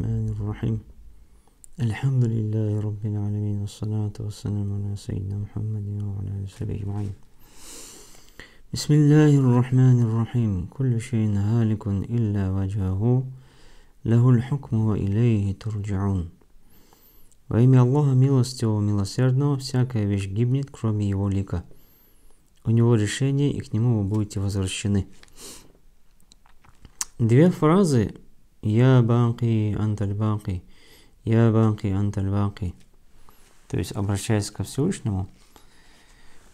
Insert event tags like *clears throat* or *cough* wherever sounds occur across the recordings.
الرحمن الرحيم الحمد لله رب العالمين والصلاة والسلام على سيدنا محمد وعلى آله وصحبه أجمعين بسم الله الرحمن الرحيم كل شيء هالك إلا وجهه له الحكم وإليه ترجعون وإمي الله Аллаха милостивого милосердного всякая вещь гибнет, кроме его лика. У него решение, и к нему вы будете возвращены. Две фразы Я баки, анталь баки. Я баки, анталь баки. То есть, обращаясь ко Всевышнему,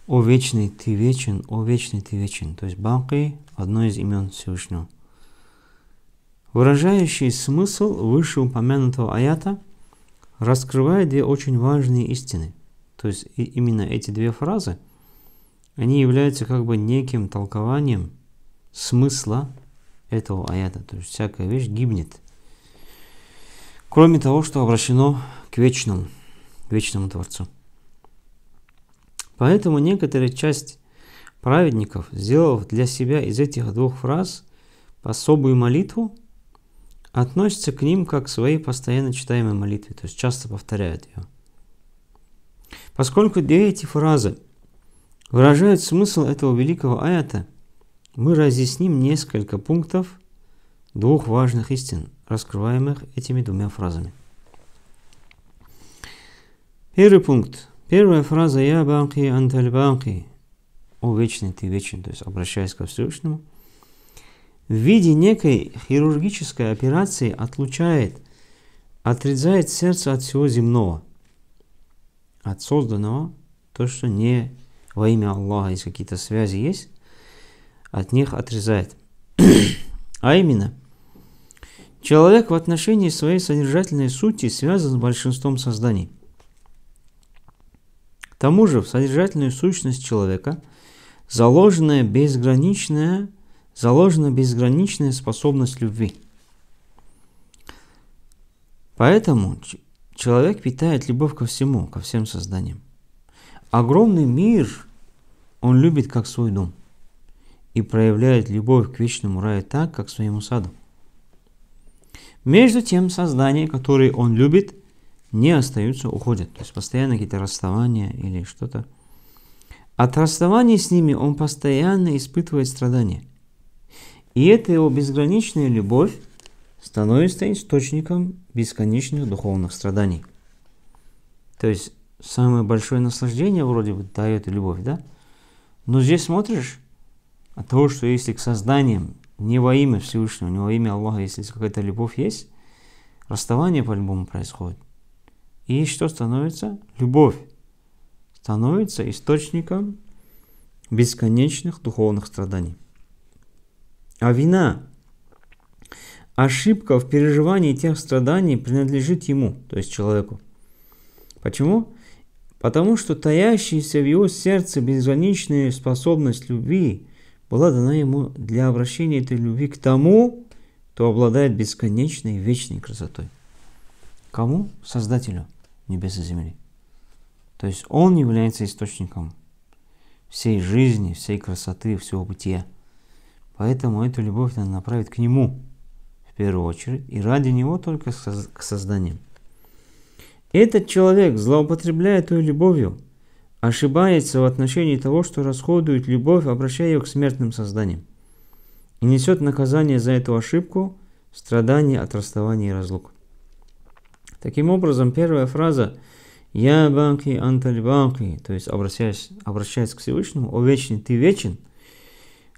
о вечный ты вечен, о вечный ты вечен. То есть, баки – одно из имен Всевышнего. Выражающий смысл вышеупомянутого аята раскрывает две очень важные истины. То есть, именно эти две фразы, они являются как бы неким толкованием смысла этого аята. То есть всякая вещь гибнет. Кроме того, что обращено к вечному, к вечному Творцу. Поэтому некоторая часть праведников, сделав для себя из этих двух фраз особую молитву, относится к ним как к своей постоянно читаемой молитве, то есть часто повторяют ее. Поскольку две эти фразы выражают смысл этого великого аята – мы разъясним несколько пунктов двух важных истин, раскрываемых этими двумя фразами. Первый пункт. Первая фраза «Я банки, анталь банки» «О вечный, ты вечен», то есть обращаясь ко Всевышнему, в виде некой хирургической операции отлучает, отрезает сердце от всего земного, от созданного, то, что не во имя Аллаха, есть какие-то связи есть, от них отрезает. *clears throat* а именно, человек в отношении своей содержательной сути связан с большинством созданий. К тому же в содержательную сущность человека заложена безграничная, заложена безграничная способность любви. Поэтому человек питает любовь ко всему, ко всем созданиям. Огромный мир он любит как свой дом – и проявляет любовь к вечному раю так, как своему саду. Между тем, создания, которые он любит, не остаются, уходят. То есть постоянно какие-то расставания или что-то. От расставаний с ними он постоянно испытывает страдания. И эта его безграничная любовь становится источником бесконечных духовных страданий. То есть самое большое наслаждение вроде бы дает любовь, да? Но здесь смотришь, от того, что если к созданиям не во имя Всевышнего, не во имя Аллаха, если какая-то любовь есть, расставание по-любому происходит. И что становится? Любовь становится источником бесконечных духовных страданий. А вина, ошибка в переживании тех страданий принадлежит ему, то есть человеку. Почему? Потому что таящаяся в его сердце безграничная способность любви была дана ему для обращения этой любви к тому, кто обладает бесконечной вечной красотой. Кому? Создателю небес и земли. То есть он является источником всей жизни, всей красоты, всего бытия. Поэтому эту любовь надо направить к нему в первую очередь, и ради него только к созданию. Этот человек злоупотребляет той любовью – ошибается в отношении того, что расходует любовь, обращая ее к смертным созданиям, и несет наказание за эту ошибку страдания от расставания и разлук. Таким образом, первая фраза «Я банки анталь банки», то есть обращаясь, обращаясь к Всевышнему, «О вечный, ты вечен»,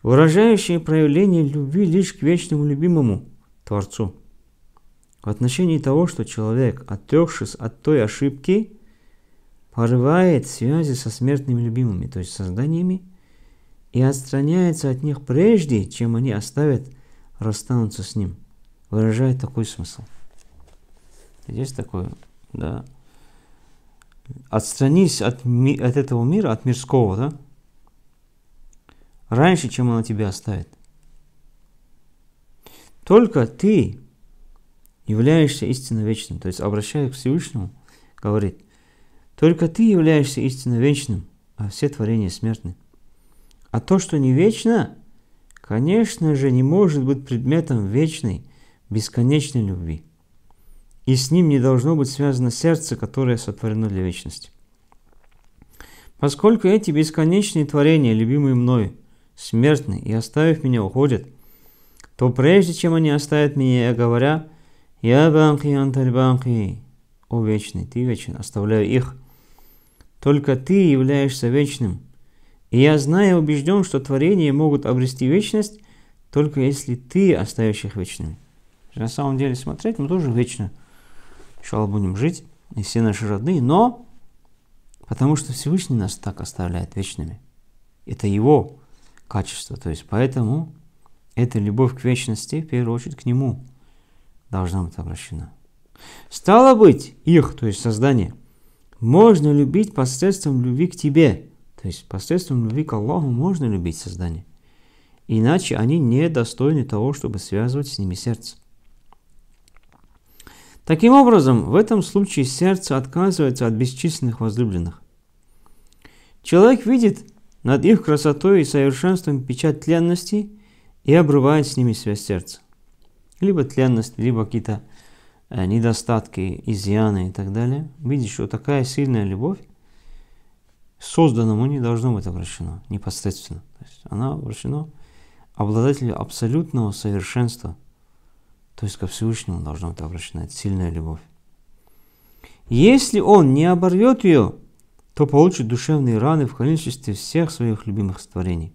выражающее проявление любви лишь к вечному любимому Творцу. В отношении того, что человек, отекшись от той ошибки – порывает связи со смертными любимыми, то есть созданиями, и отстраняется от них прежде, чем они оставят, расстанутся с ним. Выражает такой смысл. Здесь такое, да. Отстранись от, ми- от этого мира, от мирского, да? Раньше, чем оно тебя оставит. Только ты являешься истинно вечным. То есть, обращаясь к Всевышнему, говорит, только ты являешься истинно вечным, а все творения смертны. А то, что не вечно, конечно же, не может быть предметом вечной, бесконечной любви. И с ним не должно быть связано сердце, которое сотворено для вечности. Поскольку эти бесконечные творения, любимые мною, смертны и оставив меня уходят, то прежде чем они оставят меня, я говоря, «Я банки, анталь банки», «О вечный, ты вечен», оставляю их – только ты являешься вечным. И я знаю и убежден, что творения могут обрести вечность, только если ты оставишь их вечными. На самом деле смотреть мы ну, тоже вечно. Иншалла будем жить, и все наши родные, но потому что Всевышний нас так оставляет вечными. Это его качество. То есть поэтому эта любовь к вечности, в первую очередь, к нему должна быть обращена. Стало быть, их, то есть создание – можно любить посредством любви к тебе. То есть посредством любви к Аллаху можно любить создание. Иначе они не достойны того, чтобы связывать с ними сердце. Таким образом, в этом случае сердце отказывается от бесчисленных возлюбленных. Человек видит над их красотой и совершенством печать тленности и обрывает с ними связь сердца. Либо тленность, либо какие-то Э, недостатки, изъяны и так далее, Видишь, что такая сильная любовь созданному не должно быть обращено непосредственно. То есть она обращена обладателю абсолютного совершенства, то есть ко Всевышнему должно быть обращена эта сильная любовь. Если он не оборвет ее, то получит душевные раны в количестве всех своих любимых створений.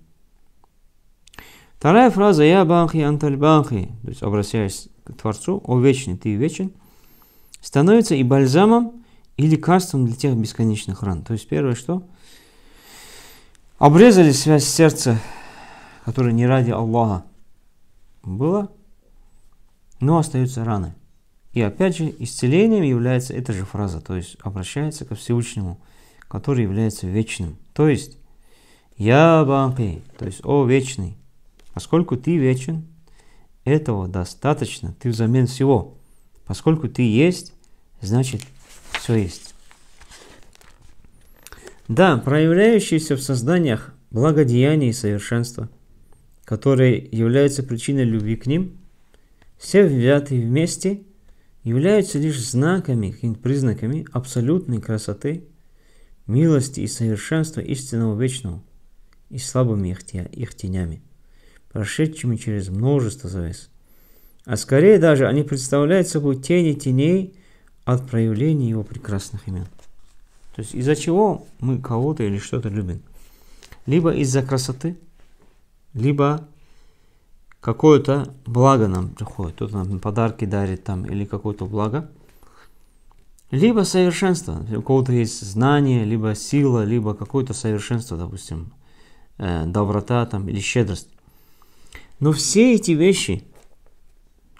Вторая фраза «Я банхи анталь банхи», то есть обращаясь к Творцу, о вечный, ты вечен, становится и бальзамом, и лекарством для тех бесконечных ран. То есть первое, что обрезали связь сердца, которая не ради Аллаха была, но остаются раны. И опять же, исцелением является эта же фраза, то есть обращается ко Всевышнему, который является вечным. То есть, я банки, то есть, о вечный, поскольку ты вечен, этого достаточно, ты взамен всего. Поскольку ты есть, значит все есть. Да, проявляющиеся в созданиях благодеяние и совершенство, которые являются причиной любви к ним, все взятые вместе являются лишь знаками, признаками абсолютной красоты, милости и совершенства истинного вечного и слабыми их, их тенями прошедшими через множество завес. А скорее даже они представляют собой тени теней от проявления его прекрасных имен. То есть из-за чего мы кого-то или что-то любим? Либо из-за красоты, либо какое-то благо нам приходит. Кто-то нам подарки дарит там или какое-то благо. Либо совершенство. У кого-то есть знание, либо сила, либо какое-то совершенство, допустим, э, доброта там или щедрость. Но все эти вещи,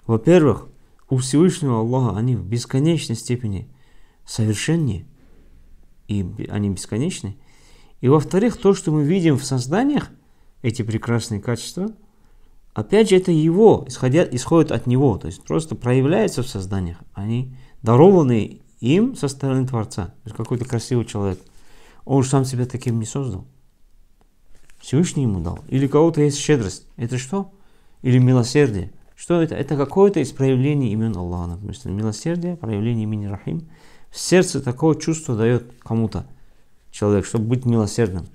во-первых, у Всевышнего Аллаха они в бесконечной степени совершеннее, и они бесконечны. И во-вторых, то, что мы видим в созданиях, эти прекрасные качества, опять же, это его, исходят, исходят от него, то есть просто проявляется в созданиях. Они дарованы им со стороны Творца. То есть какой-то красивый человек. Он же сам себя таким не создал. Всевышний ему дал. Или кого-то есть щедрость. Это что? или милосердие. Что это? Это какое-то из проявлений имен Аллаха, например, милосердие, проявление имени Рахим. В сердце такое чувство дает кому-то человек, чтобы быть милосердным.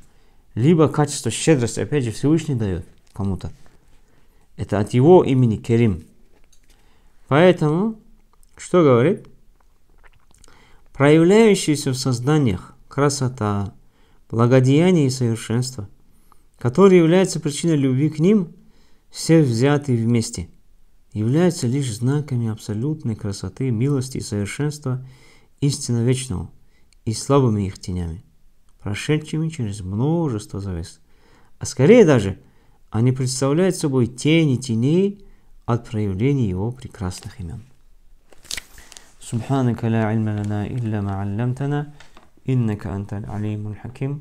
Либо качество щедрости, опять же, Всевышний дает кому-то. Это от его имени Керим. Поэтому, что говорит? Проявляющиеся в созданиях красота, благодеяние и совершенство, которые являются причиной любви к ним – все взятые вместе, являются лишь знаками абсолютной красоты, милости и совершенства истинно вечного и слабыми их тенями, прошедшими через множество завес. А скорее даже они представляют собой тени теней от проявления его прекрасных имен. سبحانك لا علم لنا إلا ما علمتنا إنك أنت العليم الحكيم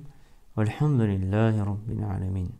والحمد لله رب العالمين